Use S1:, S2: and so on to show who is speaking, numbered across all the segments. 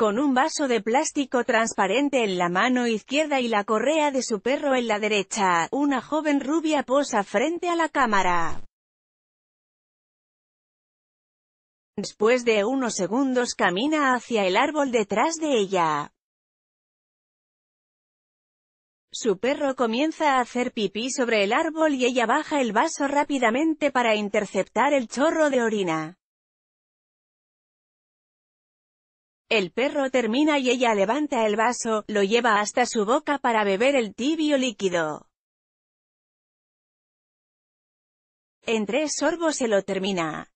S1: con un vaso de plástico transparente en la mano izquierda y la correa de su perro en la derecha, una joven rubia posa frente a la
S2: cámara. Después de unos segundos camina hacia el árbol detrás de ella.
S1: Su perro comienza a hacer pipí sobre el árbol y ella baja el vaso rápidamente para interceptar el chorro de orina.
S2: El perro termina y ella levanta el vaso, lo lleva hasta su boca para beber el tibio líquido. En tres sorbos se lo termina.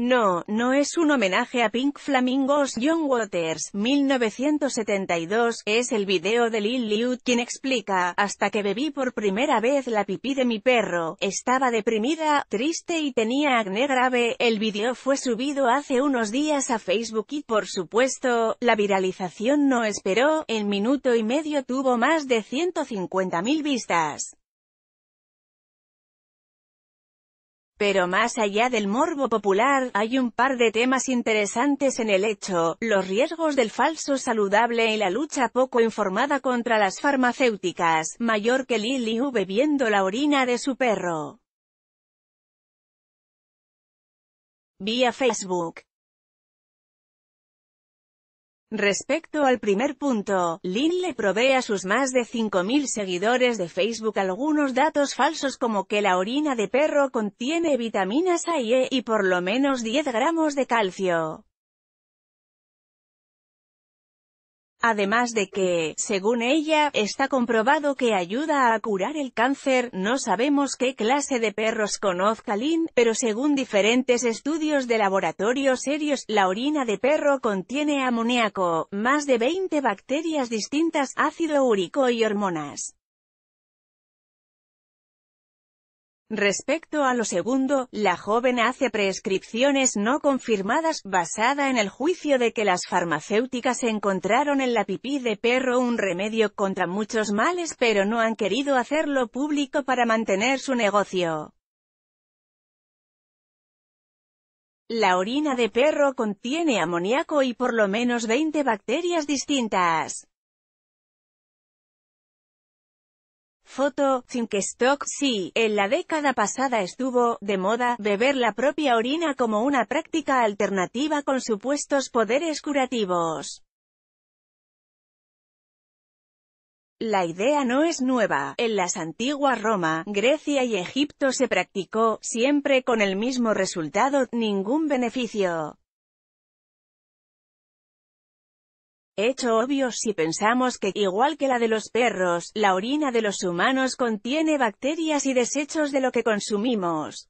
S1: No, no es un homenaje a Pink Flamingos John Waters, 1972, es el video de Lil quien explica, hasta que bebí por primera vez la pipí de mi perro, estaba deprimida, triste y tenía acné grave, el video fue subido hace unos días a Facebook y por supuesto, la viralización no esperó, en minuto y medio tuvo más de 150.000 vistas. Pero más allá del morbo popular, hay un par de temas interesantes en el hecho, los riesgos del falso saludable y la lucha poco informada contra las farmacéuticas, mayor que Lily
S2: bebiendo la orina de su perro. Vía Facebook Respecto
S1: al primer punto, Lin le provee a sus más de 5.000 seguidores de Facebook algunos datos falsos como que la orina de perro contiene vitaminas A y E y por lo menos 10 gramos de calcio. Además de que, según ella, está comprobado que ayuda a curar el cáncer, no sabemos qué clase de perros conozca Lynn, pero según diferentes estudios de laboratorios serios, la orina de perro contiene amoníaco, más de 20 bacterias distintas, ácido úrico y hormonas. Respecto a lo segundo, la joven hace prescripciones no confirmadas, basada en el juicio de que las farmacéuticas encontraron en la pipí de perro un remedio contra muchos males pero no han querido hacerlo público para mantener su negocio. La orina de perro contiene amoníaco y por lo menos 20 bacterias distintas. Foto, Stock sí, en la década pasada estuvo, de moda, beber la propia orina como una práctica alternativa con supuestos poderes curativos. La idea no es nueva. En las antiguas Roma, Grecia y Egipto se practicó, siempre con el mismo resultado, ningún beneficio. hecho obvio si pensamos que, igual que la de los perros, la orina de los humanos contiene bacterias y desechos de lo que consumimos.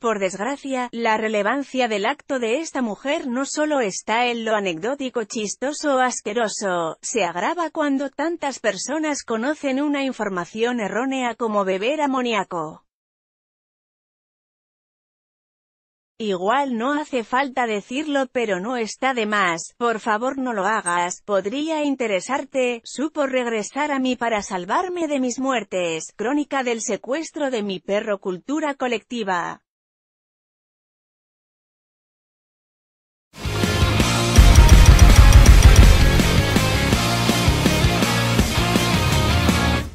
S1: Por desgracia, la relevancia del acto de esta mujer no solo está en lo anecdótico chistoso o asqueroso, se agrava cuando tantas personas conocen una información errónea como beber amoníaco. Igual no hace falta decirlo pero no está de más, por favor no lo hagas, podría interesarte, supo regresar a mí para salvarme de mis muertes, crónica del secuestro de mi perro cultura colectiva.